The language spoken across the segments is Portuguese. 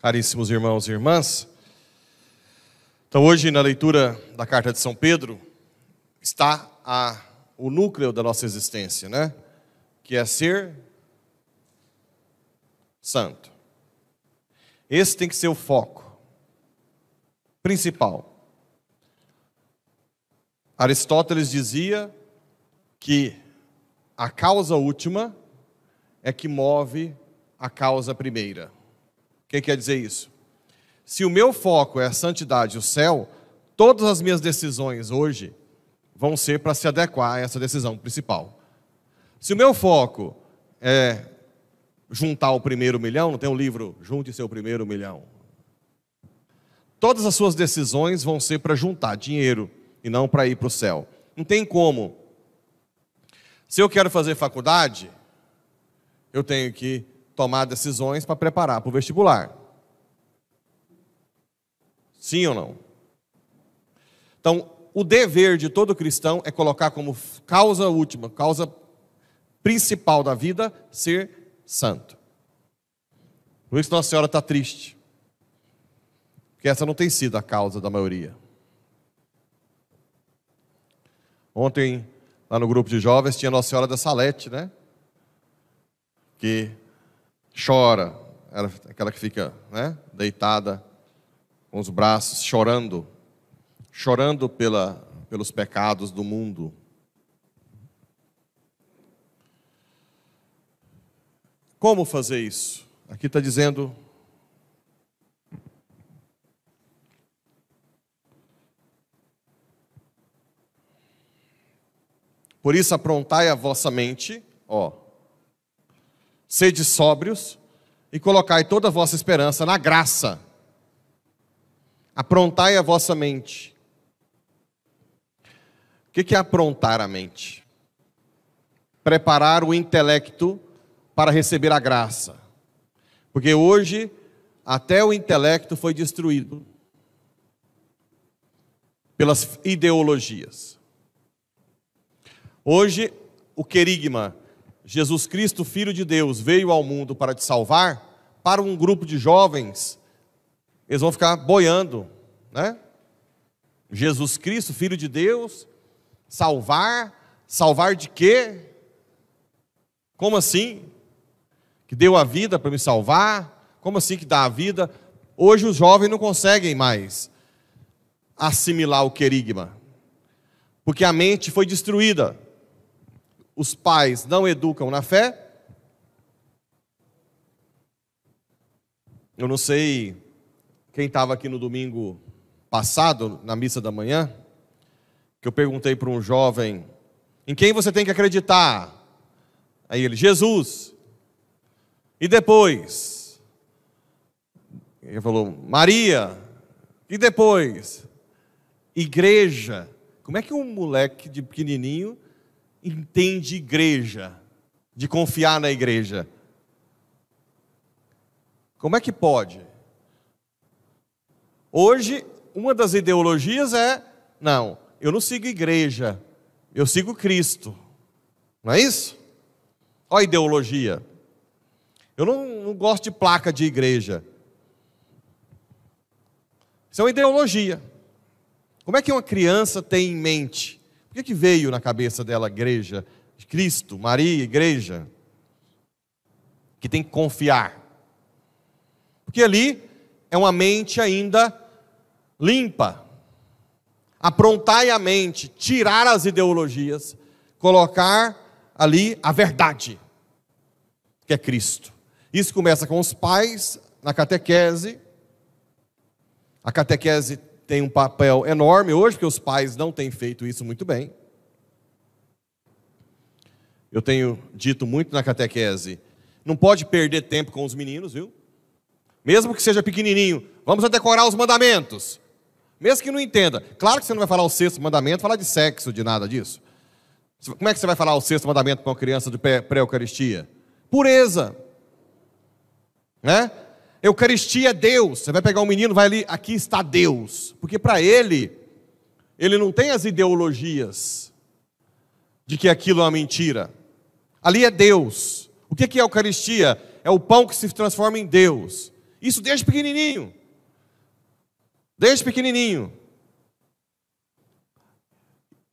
Caríssimos irmãos e irmãs, então hoje na leitura da carta de São Pedro está a, o núcleo da nossa existência, né? Que é ser santo. Esse tem que ser o foco principal. Aristóteles dizia que a causa última é que move a causa primeira. O que quer dizer isso? Se o meu foco é a santidade, o céu, todas as minhas decisões hoje vão ser para se adequar a essa decisão principal. Se o meu foco é juntar o primeiro milhão, não tem um livro, Junte seu primeiro milhão. Todas as suas decisões vão ser para juntar dinheiro e não para ir para o céu. Não tem como. Se eu quero fazer faculdade, eu tenho que tomar decisões para preparar para o vestibular. Sim ou não? Então, o dever de todo cristão é colocar como causa última, causa principal da vida, ser santo. Por isso Nossa Senhora está triste. Porque essa não tem sido a causa da maioria. Ontem, lá no grupo de jovens, tinha Nossa Senhora da Salete, né? Que chora, Era aquela que fica né? deitada com os braços, chorando, chorando pela, pelos pecados do mundo. Como fazer isso? Aqui está dizendo Por isso, aprontai a vossa mente, ó. Sede sóbrios e colocai toda a vossa esperança na graça. Aprontai a vossa mente. O que é aprontar a mente? Preparar o intelecto para receber a graça. Porque hoje, até o intelecto foi destruído pelas ideologias. Hoje, o querigma, Jesus Cristo, Filho de Deus, veio ao mundo para te salvar, para um grupo de jovens, eles vão ficar boiando, né? Jesus Cristo, Filho de Deus, salvar, salvar de quê? Como assim? Que deu a vida para me salvar? Como assim que dá a vida? Hoje os jovens não conseguem mais assimilar o querigma, porque a mente foi destruída os pais não educam na fé? Eu não sei quem estava aqui no domingo passado, na missa da manhã, que eu perguntei para um jovem: em quem você tem que acreditar? Aí ele: Jesus. E depois? Ele falou: Maria. E depois? Igreja. Como é que um moleque de pequenininho entende igreja, de confiar na igreja. Como é que pode? Hoje, uma das ideologias é: não, eu não sigo igreja, eu sigo Cristo. Não é isso? Olha a ideologia. Eu não, não gosto de placa de igreja. Isso é uma ideologia. Como é que uma criança tem em mente por que, é que veio na cabeça dela igreja? Cristo, Maria, igreja? Que tem que confiar. Porque ali é uma mente ainda limpa. Aprontar a mente, tirar as ideologias, colocar ali a verdade, que é Cristo. Isso começa com os pais, na catequese. A catequese tem um papel enorme hoje, porque os pais não têm feito isso muito bem. Eu tenho dito muito na catequese: não pode perder tempo com os meninos, viu? Mesmo que seja pequenininho, vamos decorar os mandamentos. Mesmo que não entenda. Claro que você não vai falar o sexto mandamento, falar de sexo, de nada disso. Como é que você vai falar o sexto mandamento para uma criança de pré-eucaristia? Pureza. Né? Eucaristia é Deus. Você vai pegar um menino, vai ali, aqui está Deus. Porque para ele, ele não tem as ideologias de que aquilo é uma mentira. Ali é Deus. O que é Eucaristia? É o pão que se transforma em Deus. Isso desde pequenininho. Desde pequenininho.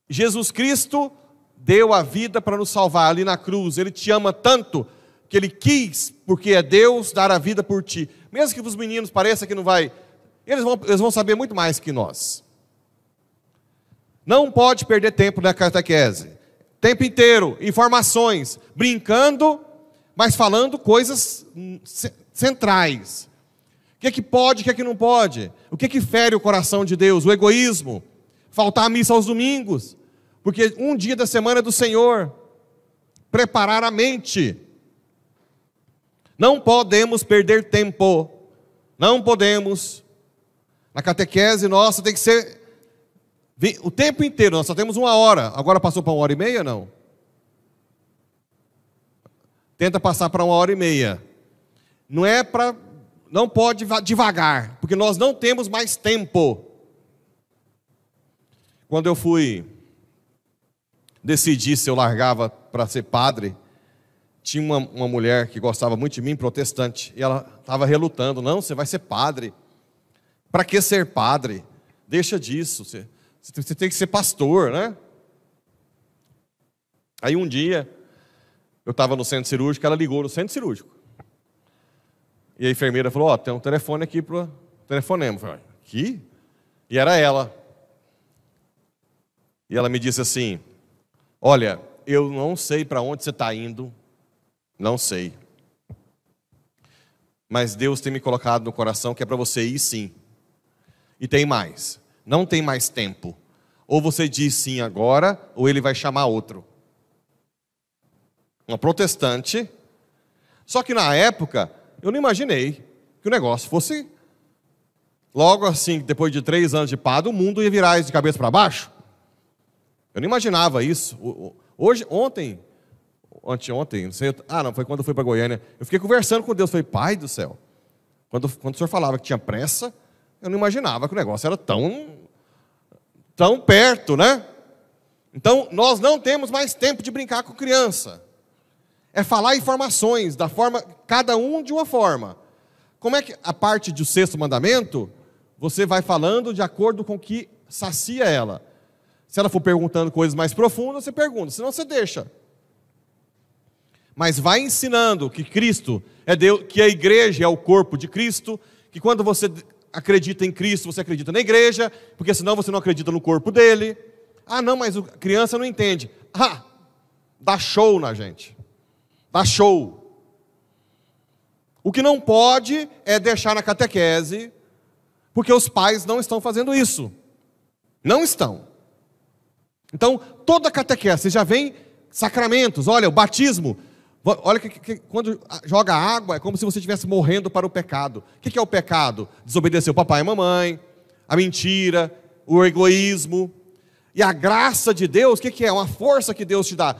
Jesus Cristo deu a vida para nos salvar ali na cruz. Ele te ama tanto que Ele quis, porque é Deus, dar a vida por ti. Mesmo que os meninos pareça que não vai, eles vão, eles vão saber muito mais que nós. Não pode perder tempo na catequese. Tempo inteiro, informações, brincando, mas falando coisas centrais. O que é que pode, o que é que não pode? O que é que fere o coração de Deus? O egoísmo, faltar a missa aos domingos, porque um dia da semana é do Senhor. Preparar a mente, não podemos perder tempo. Não podemos. Na catequese nossa tem que ser o tempo inteiro, nós só temos uma hora. Agora passou para uma hora e meia, não? Tenta passar para uma hora e meia. Não é para. Não pode devagar, porque nós não temos mais tempo. Quando eu fui decidir se eu largava para ser padre, tinha uma, uma mulher que gostava muito de mim, protestante, e ela estava relutando: não, você vai ser padre. Para que ser padre? Deixa disso, você, você tem que ser pastor, né? Aí um dia, eu estava no centro cirúrgico, ela ligou no centro cirúrgico. E a enfermeira falou: Ó, oh, tem um telefone aqui para telefonema. Eu falei: Aqui? E era ela. E ela me disse assim: Olha, eu não sei para onde você está indo, não sei. Mas Deus tem me colocado no coração que é para você ir sim. E tem mais. Não tem mais tempo. Ou você diz sim agora, ou ele vai chamar outro. Uma protestante. Só que na época, eu não imaginei que o negócio fosse. Logo assim, depois de três anos de pado, o mundo ia virar de cabeça para baixo. Eu não imaginava isso. Hoje, ontem, anteontem, não sei, ah, não, foi quando eu fui para Goiânia. Eu fiquei conversando com Deus, falei, pai do céu. Quando, quando o senhor falava que tinha pressa, eu não imaginava que o negócio era tão, tão perto, né? Então, nós não temos mais tempo de brincar com criança. É falar informações da forma, cada um de uma forma. Como é que a parte do sexto mandamento, você vai falando de acordo com o que sacia ela. Se ela for perguntando coisas mais profundas, você pergunta, senão você deixa mas vai ensinando que Cristo é Deus, que a igreja é o corpo de Cristo, que quando você acredita em Cristo, você acredita na igreja, porque senão você não acredita no corpo dele. Ah, não, mas a criança não entende. Ah, dá show na gente. Dá show. O que não pode é deixar na catequese, porque os pais não estão fazendo isso. Não estão. Então, toda catequese já vem sacramentos, olha, o batismo, Olha que, que, quando joga água, é como se você estivesse morrendo para o pecado. O que, que é o pecado? Desobedecer o papai e a mamãe, a mentira, o egoísmo. E a graça de Deus, o que, que é? Uma força que Deus te dá.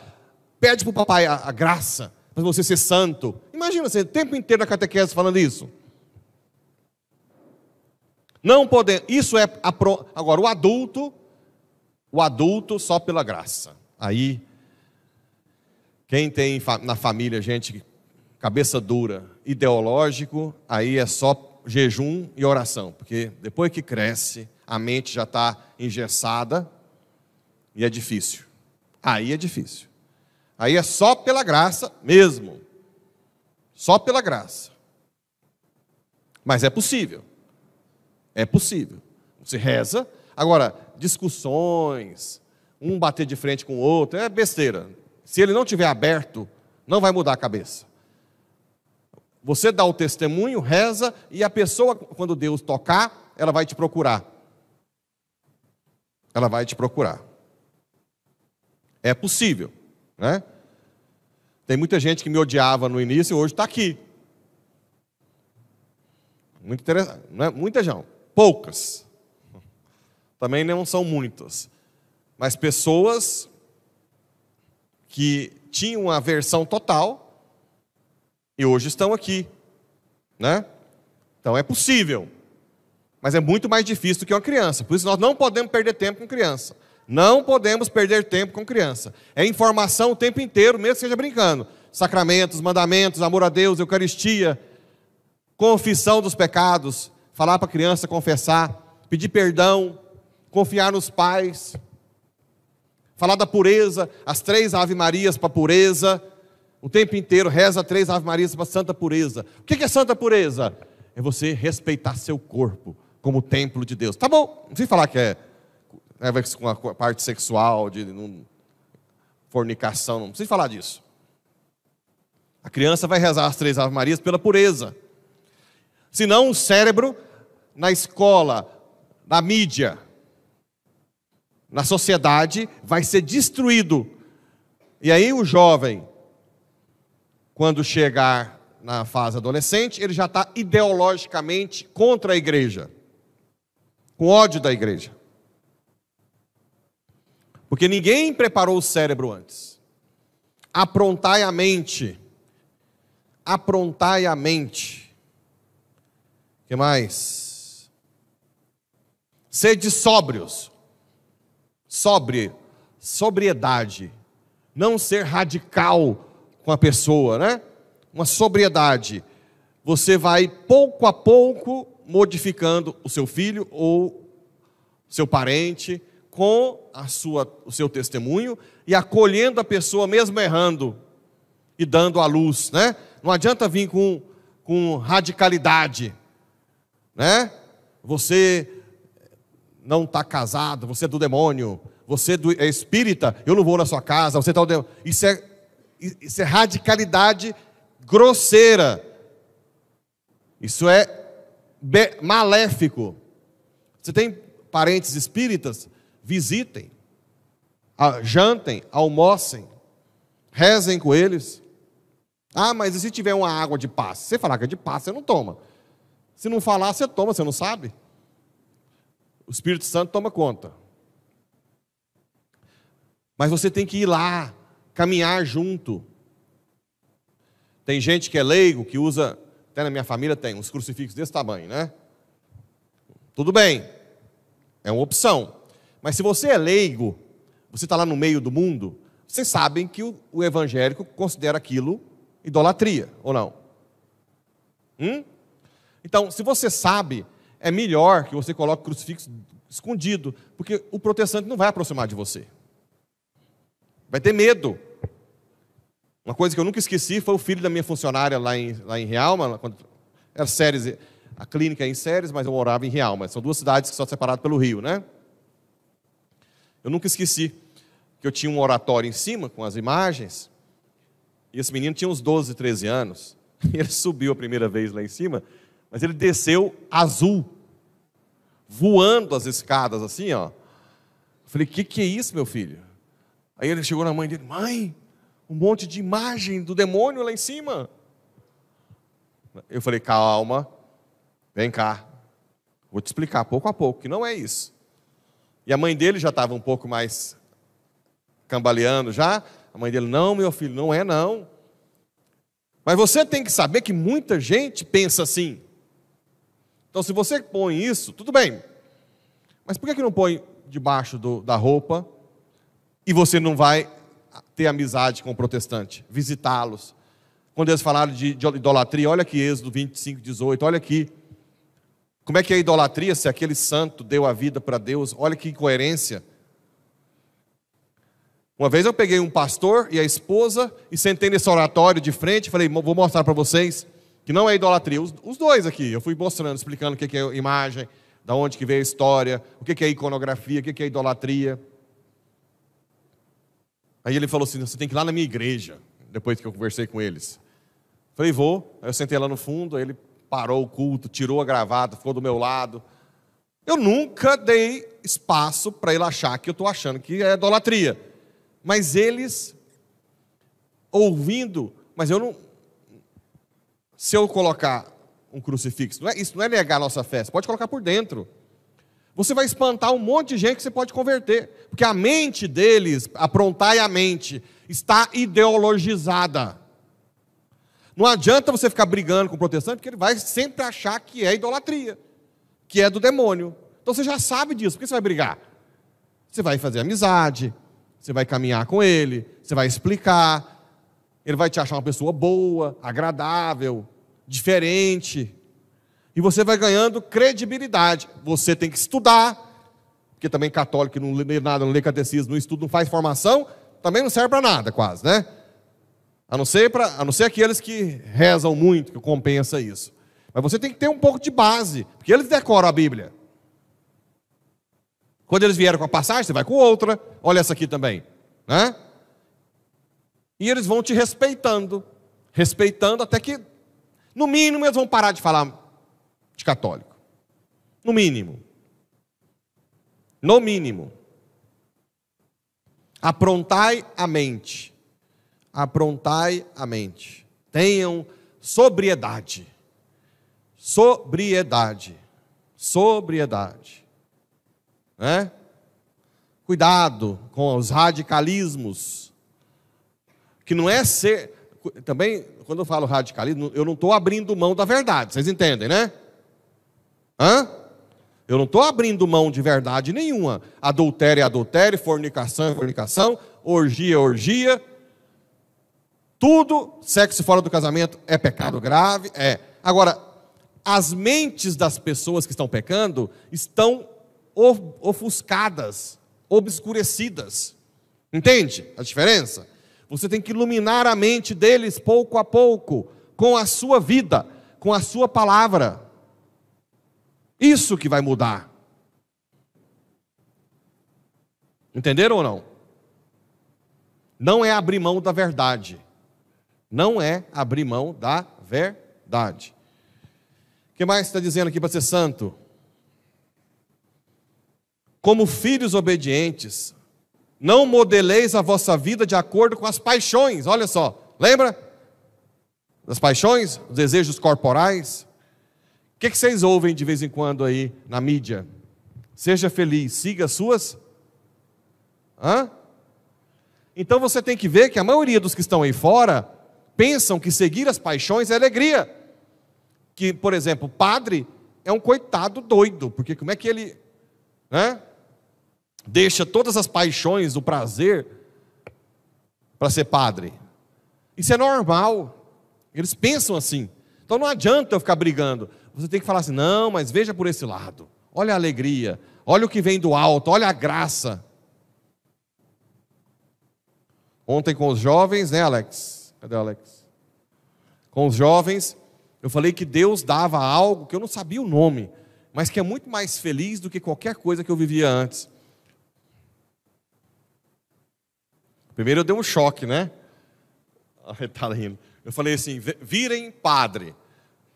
Pede para o papai a, a graça, para você ser santo. Imagina você, o tempo inteiro na catequese falando isso. Não poder. Isso é. Pro, agora, o adulto, o adulto só pela graça. Aí quem tem na família gente cabeça dura, ideológico, aí é só jejum e oração, porque depois que cresce, a mente já está engessada e é difícil. Aí é difícil. Aí é só pela graça mesmo. Só pela graça. Mas é possível. É possível. Você reza. Agora, discussões, um bater de frente com o outro, é besteira. Se ele não tiver aberto, não vai mudar a cabeça. Você dá o testemunho, reza, e a pessoa, quando Deus tocar, ela vai te procurar. Ela vai te procurar. É possível, né? Tem muita gente que me odiava no início e hoje está aqui. Muito interessante. Não é muita não, poucas. Também não são muitas. Mas pessoas que tinham uma versão total e hoje estão aqui, né? Então é possível, mas é muito mais difícil do que uma criança. Por isso nós não podemos perder tempo com criança. Não podemos perder tempo com criança. É informação o tempo inteiro, mesmo que seja brincando. Sacramentos, mandamentos, amor a Deus, Eucaristia, confissão dos pecados, falar para a criança confessar, pedir perdão, confiar nos pais. Falar da pureza, as três ave-marias para pureza. O tempo inteiro reza três ave-marias para santa pureza. O que é santa pureza? É você respeitar seu corpo como templo de Deus. Tá bom, não vem falar que é, é com a parte sexual, de fornicação, não precisa falar disso. A criança vai rezar as três Ave Marias pela pureza. Senão o cérebro na escola, na mídia, na sociedade vai ser destruído. E aí o jovem, quando chegar na fase adolescente, ele já está ideologicamente contra a igreja, com ódio da igreja. Porque ninguém preparou o cérebro antes. Aprontai a mente. Aprontai a mente. O que mais? Sede sóbrios sobre, sobriedade. Não ser radical com a pessoa, né? Uma sobriedade. Você vai pouco a pouco modificando o seu filho ou seu parente com a sua, o seu testemunho e acolhendo a pessoa mesmo errando e dando a luz, né? Não adianta vir com, com radicalidade, né? Você não está casado, você é do demônio, você é, é espírita, eu não vou na sua casa, você está do demônio. Isso é, isso é radicalidade grosseira. Isso é maléfico. Você tem parentes espíritas? Visitem, jantem, almocem, rezem com eles. Ah, mas e se tiver uma água de paz? Se você falar que é de paz, você não toma. Se não falar, você toma, você não sabe. O Espírito Santo toma conta. Mas você tem que ir lá, caminhar junto. Tem gente que é leigo, que usa, até na minha família tem, uns crucifixos desse tamanho, né? Tudo bem, é uma opção. Mas se você é leigo, você está lá no meio do mundo, vocês sabem que o, o evangélico considera aquilo idolatria, ou não? Hum? Então, se você sabe, é melhor que você coloque o crucifixo escondido, porque o protestante não vai aproximar de você. Vai ter medo. Uma coisa que eu nunca esqueci foi o filho da minha funcionária lá em, lá em Realma, quando era Séries, a clínica é em Séries, mas eu morava em Realma. São duas cidades que são separadas pelo rio, né? Eu nunca esqueci que eu tinha um oratório em cima com as imagens, e esse menino tinha uns 12, 13 anos, e ele subiu a primeira vez lá em cima, mas ele desceu azul, voando as escadas assim, ó. Eu falei, o que, que é isso, meu filho? Aí ele chegou na mãe dele, mãe, um monte de imagem do demônio lá em cima. Eu falei, calma, vem cá, vou te explicar pouco a pouco que não é isso. E a mãe dele já estava um pouco mais cambaleando já. A mãe dele, não, meu filho, não é não. Mas você tem que saber que muita gente pensa assim. Então, se você põe isso, tudo bem. Mas por que, que não põe debaixo do, da roupa e você não vai ter amizade com o protestante, visitá-los? Quando eles falaram de, de idolatria, olha aqui, Êxodo 25, 18, olha aqui. Como é que é a idolatria se aquele santo deu a vida para Deus? Olha que incoerência. Uma vez eu peguei um pastor e a esposa e sentei nesse oratório de frente e falei: vou mostrar para vocês que não é idolatria. Os, os dois aqui, eu fui mostrando, explicando o que é imagem, da onde que veio a história, o que é iconografia, o que é idolatria. Aí ele falou assim: você tem que ir lá na minha igreja, depois que eu conversei com eles. Falei, vou. Aí eu sentei lá no fundo, aí ele parou o culto, tirou a gravata, ficou do meu lado. Eu nunca dei espaço para ele achar que eu estou achando que é idolatria. Mas eles, ouvindo, mas eu não, se eu colocar um crucifixo, não é, isso não é negar a nossa fé, você pode colocar por dentro. Você vai espantar um monte de gente que você pode converter, porque a mente deles, aprontar a mente, está ideologizada. Não adianta você ficar brigando com o protestante, porque ele vai sempre achar que é idolatria, que é do demônio. Então você já sabe disso, por que você vai brigar? Você vai fazer amizade, você vai caminhar com ele, você vai explicar, ele vai te achar uma pessoa boa, agradável, diferente. E você vai ganhando credibilidade. Você tem que estudar, porque também católico não lê nada, não lê catecismo, não estuda, não faz formação, também não serve para nada, quase, né? A não, ser pra, a não ser aqueles que rezam muito, que compensa isso. Mas você tem que ter um pouco de base, porque eles decoram a Bíblia. Quando eles vieram com a passagem, você vai com outra. Olha essa aqui também, né? E eles vão te respeitando, respeitando até que, no mínimo, eles vão parar de falar de católico. No mínimo. No mínimo. Aprontai a mente. Aprontai a mente. Tenham sobriedade. Sobriedade. Sobriedade. Né? Cuidado com os radicalismos que não é ser. Também, quando eu falo radicalismo, eu não estou abrindo mão da verdade, vocês entendem, né? Hã? Eu não estou abrindo mão de verdade nenhuma. Adultério é adultério, fornicação é fornicação, orgia é orgia. Tudo, sexo fora do casamento é pecado grave, é. Agora, as mentes das pessoas que estão pecando estão ofuscadas, obscurecidas. Entende a diferença? Você tem que iluminar a mente deles pouco a pouco, com a sua vida, com a sua palavra. Isso que vai mudar. Entenderam ou não? Não é abrir mão da verdade. Não é abrir mão da verdade. O que mais está dizendo aqui para ser santo? Como filhos obedientes, não modeleis a vossa vida de acordo com as paixões. Olha só, lembra? Das paixões, os desejos corporais. O que, que vocês ouvem de vez em quando aí na mídia? Seja feliz, siga as suas. Hã? Então você tem que ver que a maioria dos que estão aí fora pensam que seguir as paixões é alegria. Que, por exemplo, padre é um coitado doido, porque como é que ele. Né? deixa todas as paixões, o prazer, para ser padre. Isso é normal. Eles pensam assim. Então não adianta eu ficar brigando. Você tem que falar assim: não, mas veja por esse lado. Olha a alegria. Olha o que vem do alto. Olha a graça. Ontem com os jovens, né, Alex? Cadê o Alex? Com os jovens, eu falei que Deus dava algo que eu não sabia o nome, mas que é muito mais feliz do que qualquer coisa que eu vivia antes. Primeiro eu dei um choque, né? Está rindo. Eu falei assim: virem padre.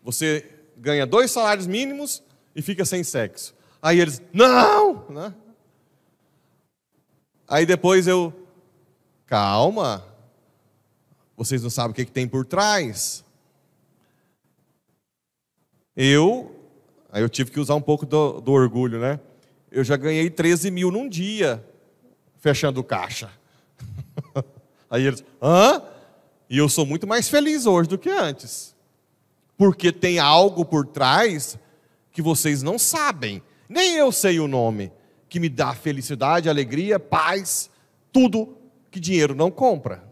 Você ganha dois salários mínimos e fica sem sexo. Aí eles, não! Né? Aí depois eu, calma, vocês não sabem o que, que tem por trás. Eu, aí eu tive que usar um pouco do, do orgulho, né? Eu já ganhei 13 mil num dia, fechando caixa. Aí eles, hã? E eu sou muito mais feliz hoje do que antes. Porque tem algo por trás que vocês não sabem. Nem eu sei o nome. Que me dá felicidade, alegria, paz, tudo que dinheiro não compra.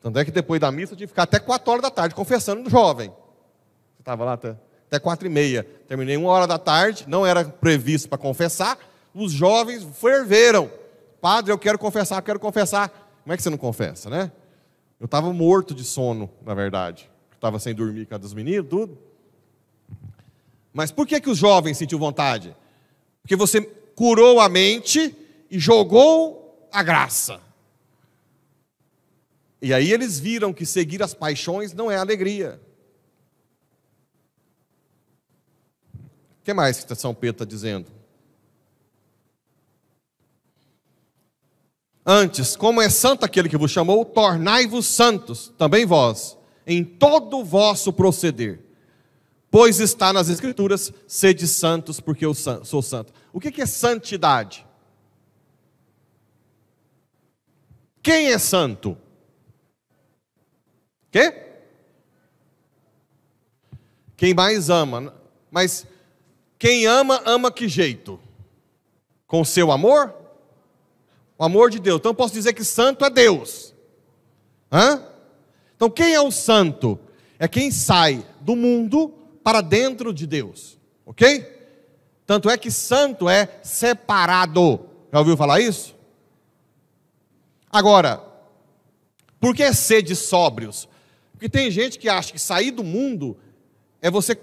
Tanto é que depois da missa eu tinha que ficar até 4 horas da tarde confessando no jovem. Você estava lá até, até 4 e meia. Terminei uma hora da tarde, não era previsto para confessar. Os jovens ferveram Padre, eu quero confessar, eu quero confessar. Como é que você não confessa, né? Eu estava morto de sono, na verdade. Estava sem dormir com a dos meninos, tudo. Mas por que, que os jovens sentiu vontade? Porque você curou a mente e jogou a graça. E aí eles viram que seguir as paixões não é alegria. O que mais que São Pedro está dizendo? Antes, como é santo aquele que vos chamou, tornai-vos santos, também vós, em todo o vosso proceder. Pois está nas Escrituras, sede santos, porque eu sou santo. O que é santidade? Quem é santo? Quê? Quem mais ama. Mas quem ama, ama que jeito? Com seu amor? O amor de Deus. Então posso dizer que santo é Deus. Hã? Então quem é o santo? É quem sai do mundo para dentro de Deus. Ok? Tanto é que santo é separado. Já ouviu falar isso? Agora, por que ser de sóbrios? Porque tem gente que acha que sair do mundo é você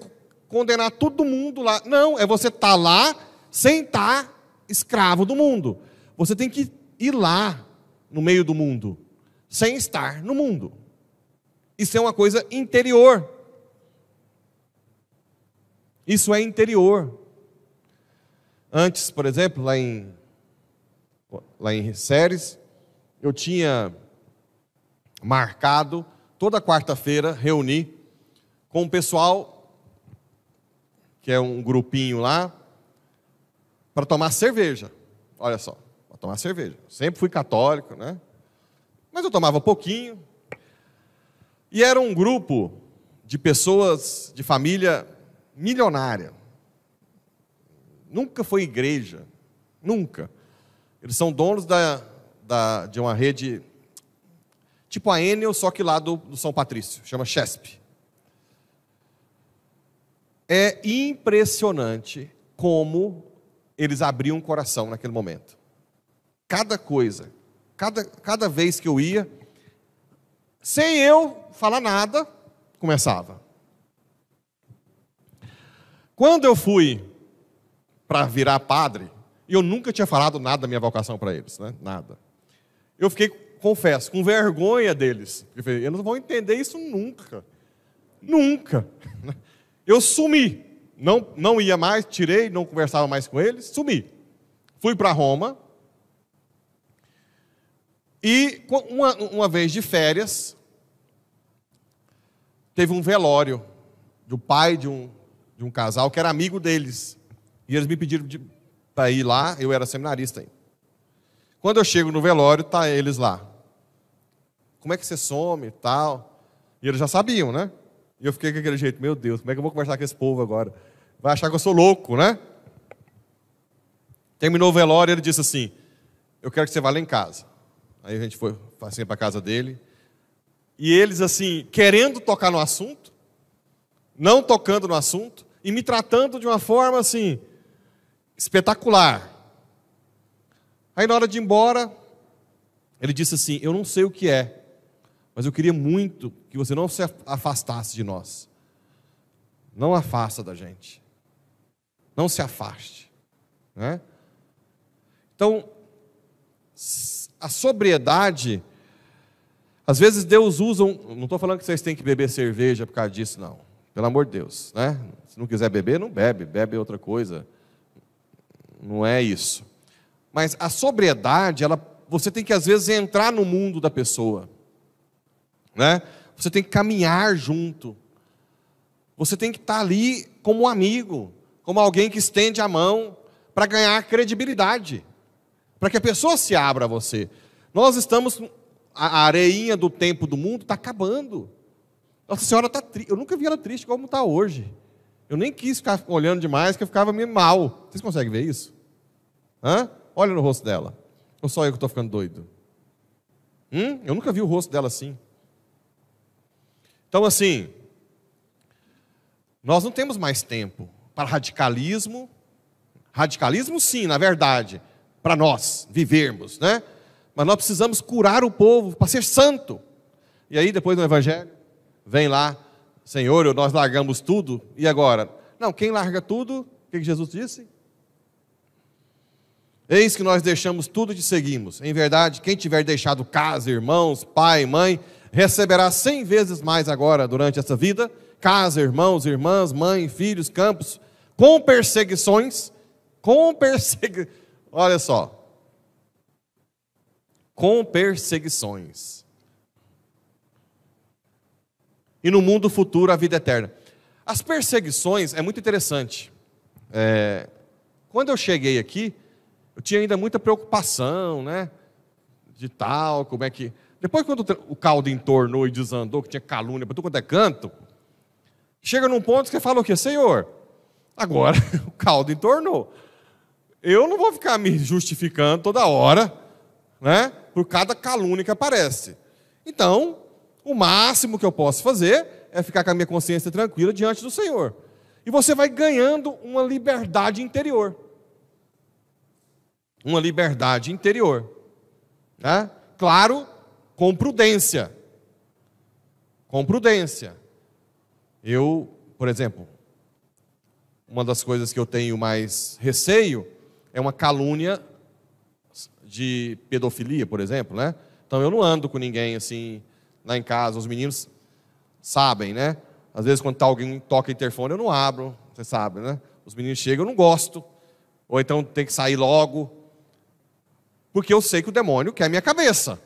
condenar todo mundo lá. Não, é você estar tá lá sem estar tá escravo do mundo. Você tem que ir lá no meio do mundo, sem estar no mundo. Isso é uma coisa interior. Isso é interior. Antes, por exemplo, lá em lá em Séries, eu tinha marcado toda quarta-feira reunir com o pessoal que é um grupinho lá para tomar cerveja. Olha só tomar cerveja. Sempre fui católico, né? Mas eu tomava pouquinho. E era um grupo de pessoas de família milionária. Nunca foi igreja, nunca. Eles são donos da, da, de uma rede tipo a Enel, só que lá do, do São Patrício, chama Chesp. É impressionante como eles abriam o coração naquele momento cada coisa. Cada, cada vez que eu ia, sem eu falar nada, começava. Quando eu fui para virar padre, eu nunca tinha falado nada da minha vocação para eles, né? Nada. Eu fiquei, confesso, com vergonha deles. Eu falei, eles não vão entender isso nunca. Nunca. Eu sumi. Não, não ia mais, tirei, não conversava mais com eles, sumi. Fui para Roma, e uma, uma vez de férias, teve um velório do pai de um, de um casal que era amigo deles. E eles me pediram para ir lá, eu era seminarista ainda. Quando eu chego no velório, tá eles lá. Como é que você some e tal? E eles já sabiam, né? E eu fiquei com aquele jeito, meu Deus, como é que eu vou conversar com esse povo agora? Vai achar que eu sou louco, né? Terminou o velório, ele disse assim: Eu quero que você vá lá em casa. Aí a gente foi assim, para casa dele. E eles, assim, querendo tocar no assunto, não tocando no assunto, e me tratando de uma forma, assim, espetacular. Aí, na hora de ir embora, ele disse assim: Eu não sei o que é, mas eu queria muito que você não se afastasse de nós. Não afasta da gente. Não se afaste. Né? Então, a sobriedade, às vezes Deus usa um, não estou falando que vocês têm que beber cerveja por causa disso, não, pelo amor de Deus, né? Se não quiser beber, não bebe, bebe outra coisa, não é isso. Mas a sobriedade, ela, você tem que às vezes entrar no mundo da pessoa, né? Você tem que caminhar junto. Você tem que estar tá ali como um amigo, como alguém que estende a mão para ganhar credibilidade para que a pessoa se abra a você. Nós estamos, a areinha do tempo do mundo está acabando. Nossa Senhora está triste. Eu nunca vi ela triste como está hoje. Eu nem quis ficar olhando demais, que eu ficava meio mal. Vocês conseguem ver isso? Hã? Olha no rosto dela. Ou só eu que estou ficando doido? Hum? Eu nunca vi o rosto dela assim. Então, assim, nós não temos mais tempo para radicalismo. Radicalismo, sim, na verdade para nós vivermos, né? Mas nós precisamos curar o povo para ser santo. E aí, depois do Evangelho, vem lá, Senhor, nós largamos tudo, e agora? Não, quem larga tudo, o que Jesus disse? Eis que nós deixamos tudo e te seguimos. Em verdade, quem tiver deixado casa, irmãos, pai, mãe, receberá cem vezes mais agora durante essa vida, casa, irmãos, irmãs, mãe, filhos, campos, com perseguições, com perseguições Olha só. Com perseguições. E no mundo futuro, a vida eterna. As perseguições é muito interessante. É, quando eu cheguei aqui, eu tinha ainda muita preocupação, né? De tal, como é que. Depois, quando o caldo entornou e desandou, que tinha calúnia para tudo quanto é canto, chega num ponto que você fala o quê? Senhor, agora o caldo entornou. Eu não vou ficar me justificando toda hora, né? Por cada calúnia que aparece. Então, o máximo que eu posso fazer é ficar com a minha consciência tranquila diante do Senhor. E você vai ganhando uma liberdade interior. Uma liberdade interior. Né? Claro, com prudência. Com prudência. Eu, por exemplo, uma das coisas que eu tenho mais receio é uma calúnia de pedofilia, por exemplo, né? Então eu não ando com ninguém assim lá em casa, os meninos sabem, né? Às vezes quando tá alguém toca interfone, eu não abro, você sabe, né? Os meninos chegam, eu não gosto. Ou então tem que sair logo. Porque eu sei que o demônio quer a minha cabeça.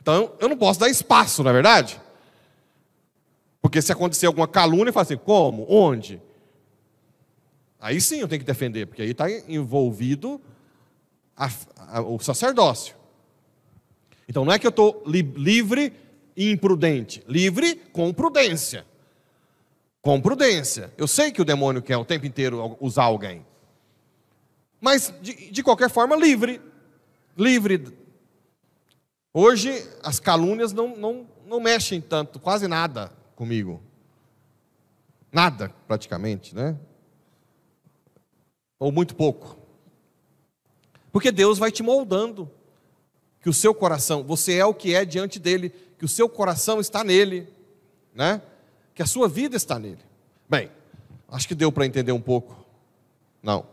Então eu não posso dar espaço, na é verdade? Porque se acontecer alguma calúnia, eu falo assim, como? Onde? Aí sim eu tenho que defender, porque aí está envolvido a, a, o sacerdócio. Então não é que eu estou li, livre e imprudente, livre com prudência. Com prudência. Eu sei que o demônio quer o tempo inteiro usar alguém. Mas, de, de qualquer forma, livre. Livre. Hoje, as calúnias não, não, não mexem tanto, quase nada comigo. Nada, praticamente, né? ou muito pouco. Porque Deus vai te moldando, que o seu coração, você é o que é diante dele, que o seu coração está nele, né? Que a sua vida está nele. Bem, acho que deu para entender um pouco. Não.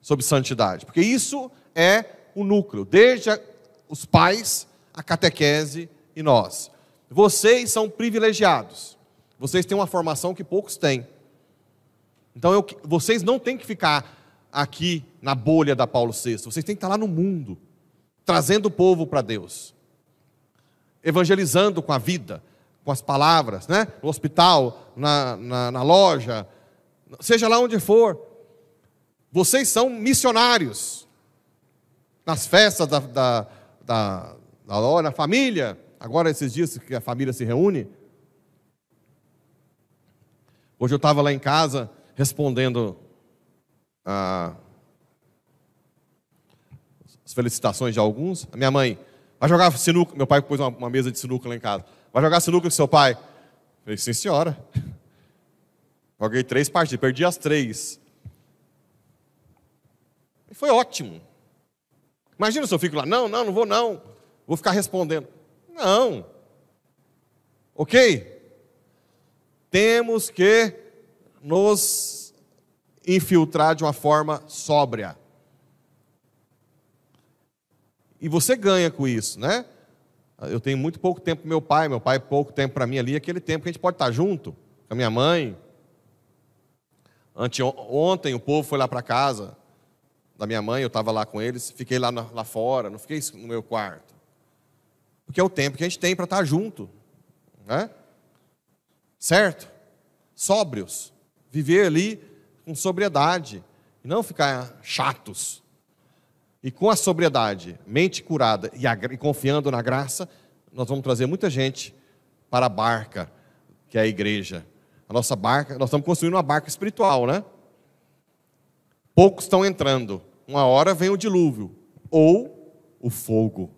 Sobre santidade, porque isso é o núcleo, desde a, os pais, a catequese e nós. Vocês são privilegiados. Vocês têm uma formação que poucos têm. Então eu, vocês não têm que ficar aqui na bolha da Paulo VI, vocês têm que estar lá no mundo, trazendo o povo para Deus, evangelizando com a vida, com as palavras, né? no hospital, na, na, na loja, seja lá onde for. Vocês são missionários nas festas da, da, da, da, na família, agora esses dias que a família se reúne. Hoje eu estava lá em casa respondendo a, as felicitações de alguns. A minha mãe, vai jogar sinuca. Meu pai pôs uma, uma mesa de sinuca lá em casa. Vai jogar sinuca com seu pai? Eu falei, sim, senhora. Joguei três partidas, perdi as três. E foi ótimo. Imagina se eu fico lá, não, não, não vou não. Vou ficar respondendo. Não. Ok? Temos que nos infiltrar de uma forma sóbria. E você ganha com isso, né? Eu tenho muito pouco tempo para meu pai, meu pai pouco tempo para mim ali, aquele tempo que a gente pode estar junto com a minha mãe. Ante, ontem o povo foi lá para casa da minha mãe, eu estava lá com eles, fiquei lá, lá fora, não fiquei no meu quarto. Porque é o tempo que a gente tem para estar junto, né? Certo? Sóbrios viver ali com sobriedade, e não ficar chatos. E com a sobriedade, mente curada e, e confiando na graça, nós vamos trazer muita gente para a barca, que é a igreja. A nossa barca, nós estamos construindo uma barca espiritual, né? Poucos estão entrando. Uma hora vem o dilúvio ou o fogo.